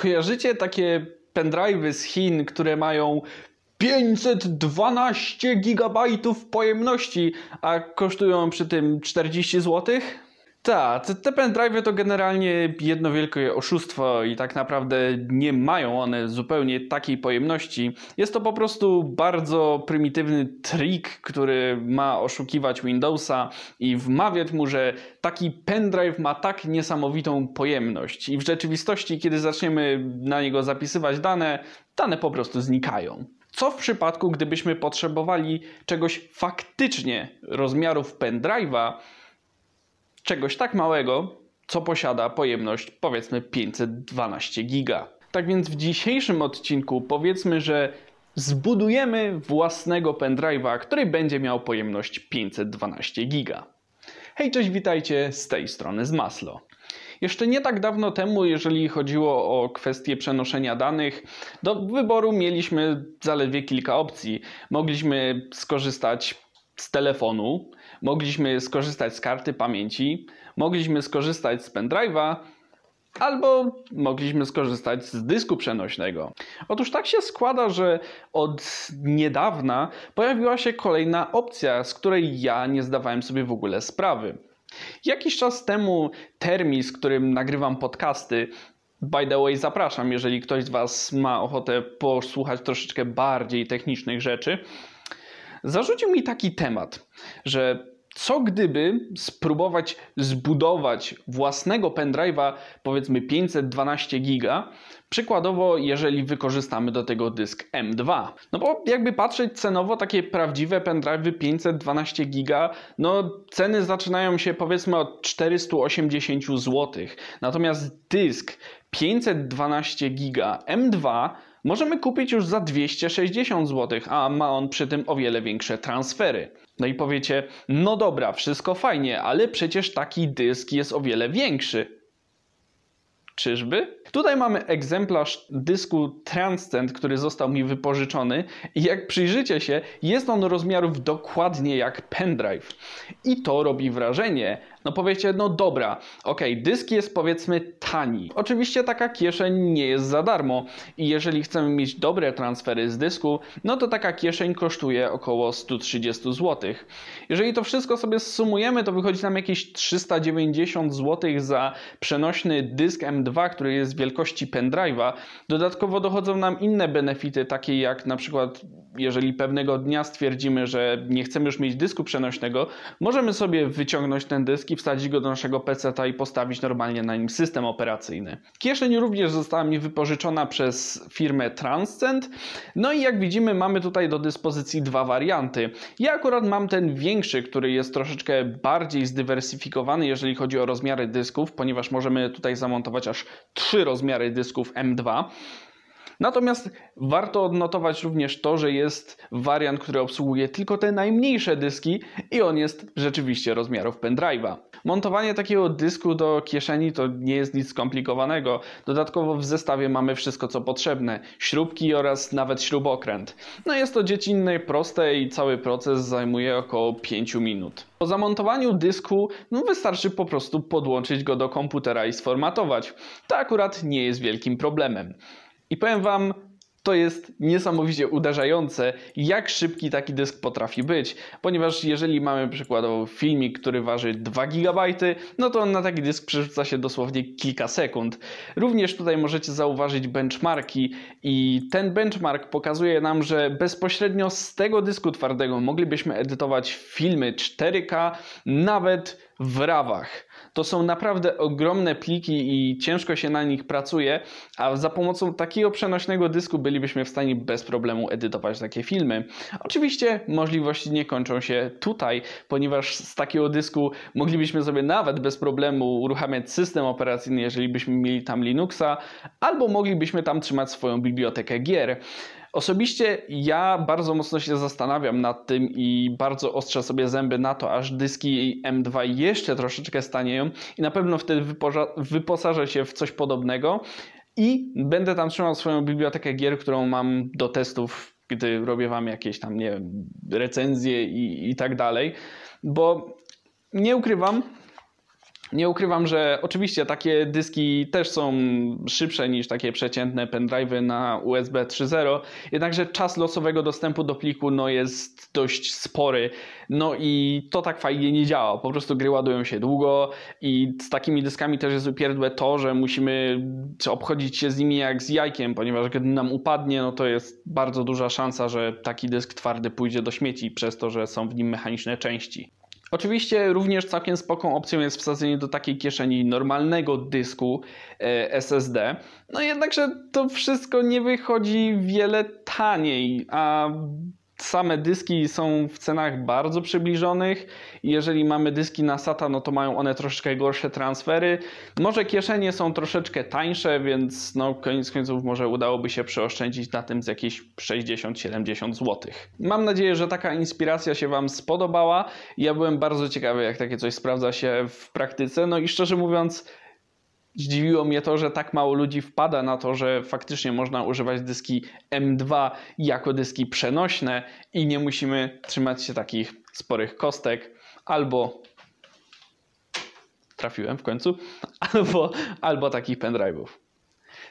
Kojarzycie takie pendrive'y z Chin, które mają 512 GB pojemności, a kosztują przy tym 40 złotych? Tak, te pendrive to generalnie jedno wielkie oszustwo i tak naprawdę nie mają one zupełnie takiej pojemności. Jest to po prostu bardzo prymitywny trik, który ma oszukiwać Windowsa i wmawiać mu, że taki pendrive ma tak niesamowitą pojemność. I w rzeczywistości, kiedy zaczniemy na niego zapisywać dane, dane po prostu znikają. Co w przypadku, gdybyśmy potrzebowali czegoś faktycznie rozmiarów pendrive'a? czegoś tak małego, co posiada pojemność powiedzmy 512 giga. Tak więc w dzisiejszym odcinku powiedzmy, że zbudujemy własnego pendrive'a, który będzie miał pojemność 512 giga. Hej, cześć, witajcie z tej strony z Maslo. Jeszcze nie tak dawno temu, jeżeli chodziło o kwestie przenoszenia danych, do wyboru mieliśmy zaledwie kilka opcji. Mogliśmy skorzystać z telefonu, mogliśmy skorzystać z karty pamięci, mogliśmy skorzystać z pendrive'a, albo mogliśmy skorzystać z dysku przenośnego. Otóż tak się składa, że od niedawna pojawiła się kolejna opcja, z której ja nie zdawałem sobie w ogóle sprawy. Jakiś czas temu termin, z którym nagrywam podcasty, by the way, zapraszam, jeżeli ktoś z Was ma ochotę posłuchać troszeczkę bardziej technicznych rzeczy. Zarzucił mi taki temat, że co gdyby spróbować zbudować własnego pendrive'a, powiedzmy 512 giga, przykładowo jeżeli wykorzystamy do tego dysk M2. No bo jakby patrzeć cenowo, takie prawdziwe pendrive'y 512 giga, no ceny zaczynają się powiedzmy od 480 zł. Natomiast dysk 512 giga M2 możemy kupić już za 260 zł, a ma on przy tym o wiele większe transfery. No i powiecie, no dobra, wszystko fajnie, ale przecież taki dysk jest o wiele większy. Czyżby? Tutaj mamy egzemplarz dysku Transcend, który został mi wypożyczony i jak przyjrzycie się, jest on rozmiarów dokładnie jak pendrive. I to robi wrażenie. No powiecie, no dobra, ok, dysk jest powiedzmy tani. Oczywiście taka kieszeń nie jest za darmo i jeżeli chcemy mieć dobre transfery z dysku, no to taka kieszeń kosztuje około 130 zł. Jeżeli to wszystko sobie sumujemy, to wychodzi nam jakieś 390 zł za przenośny dysk M2 2 który jest wielkości pendrive'a. Dodatkowo dochodzą nam inne benefity, takie jak na przykład jeżeli pewnego dnia stwierdzimy, że nie chcemy już mieć dysku przenośnego, możemy sobie wyciągnąć ten dysk i wsadzić go do naszego pc a i postawić normalnie na nim system operacyjny. Kieszeń również została mi wypożyczona przez firmę Transcend. No i jak widzimy, mamy tutaj do dyspozycji dwa warianty. Ja akurat mam ten większy, który jest troszeczkę bardziej zdywersyfikowany, jeżeli chodzi o rozmiary dysków, ponieważ możemy tutaj zamontować aż trzy rozmiary dysków M2. Natomiast warto odnotować również to, że jest wariant, który obsługuje tylko te najmniejsze dyski i on jest rzeczywiście rozmiarów pendrive'a. Montowanie takiego dysku do kieszeni to nie jest nic skomplikowanego. Dodatkowo w zestawie mamy wszystko co potrzebne. Śrubki oraz nawet śrubokręt. No jest to dziecinne, proste i cały proces zajmuje około 5 minut. Po zamontowaniu dysku no wystarczy po prostu podłączyć go do komputera i sformatować. To akurat nie jest wielkim problemem. I powiem Wam, to jest niesamowicie uderzające, jak szybki taki dysk potrafi być, ponieważ jeżeli mamy przykładowo filmik, który waży 2 GB, no to on na taki dysk przerzuca się dosłownie kilka sekund. Również tutaj możecie zauważyć benchmarki i ten benchmark pokazuje nam, że bezpośrednio z tego dysku twardego moglibyśmy edytować filmy 4K nawet w rawach. To są naprawdę ogromne pliki i ciężko się na nich pracuje, a za pomocą takiego przenośnego dysku bylibyśmy w stanie bez problemu edytować takie filmy. Oczywiście możliwości nie kończą się tutaj, ponieważ z takiego dysku moglibyśmy sobie nawet bez problemu uruchamiać system operacyjny, jeżeli byśmy mieli tam Linuxa, albo moglibyśmy tam trzymać swoją bibliotekę gier. Osobiście ja bardzo mocno się zastanawiam nad tym i bardzo ostrzę sobie zęby na to, aż dyski M2 jeszcze troszeczkę stanieją i na pewno wtedy wyposażę się w coś podobnego i będę tam trzymał swoją bibliotekę gier, którą mam do testów, gdy robię wam jakieś tam, nie wiem, recenzje i, i tak dalej, bo nie ukrywam, nie ukrywam, że oczywiście takie dyski też są szybsze niż takie przeciętne pendrive'y na USB 3.0, jednakże czas losowego dostępu do pliku no, jest dość spory. No i to tak fajnie nie działa. Po prostu gry ładują się długo i z takimi dyskami też jest upierdłe to, że musimy obchodzić się z nimi jak z jajkiem, ponieważ gdy nam upadnie, no to jest bardzo duża szansa, że taki dysk twardy pójdzie do śmieci przez to, że są w nim mechaniczne części. Oczywiście również całkiem spokojną opcją jest wsadzenie do takiej kieszeni normalnego dysku e, SSD. No jednakże to wszystko nie wychodzi wiele taniej, a same dyski są w cenach bardzo przybliżonych. Jeżeli mamy dyski na SATA, no to mają one troszeczkę gorsze transfery. Może kieszenie są troszeczkę tańsze, więc no koniec końców może udałoby się przeoszczędzić na tym z jakieś 60-70 zł. Mam nadzieję, że taka inspiracja się Wam spodobała. Ja byłem bardzo ciekawy, jak takie coś sprawdza się w praktyce. No i szczerze mówiąc, Zdziwiło mnie to, że tak mało ludzi wpada na to, że faktycznie można używać dyski M2 jako dyski przenośne i nie musimy trzymać się takich sporych kostek albo trafiłem w końcu, albo, albo takich pendrive'ów.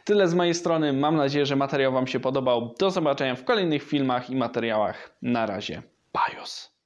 Tyle z mojej strony. Mam nadzieję, że materiał Wam się podobał. Do zobaczenia w kolejnych filmach i materiałach. Na razie. BIOS.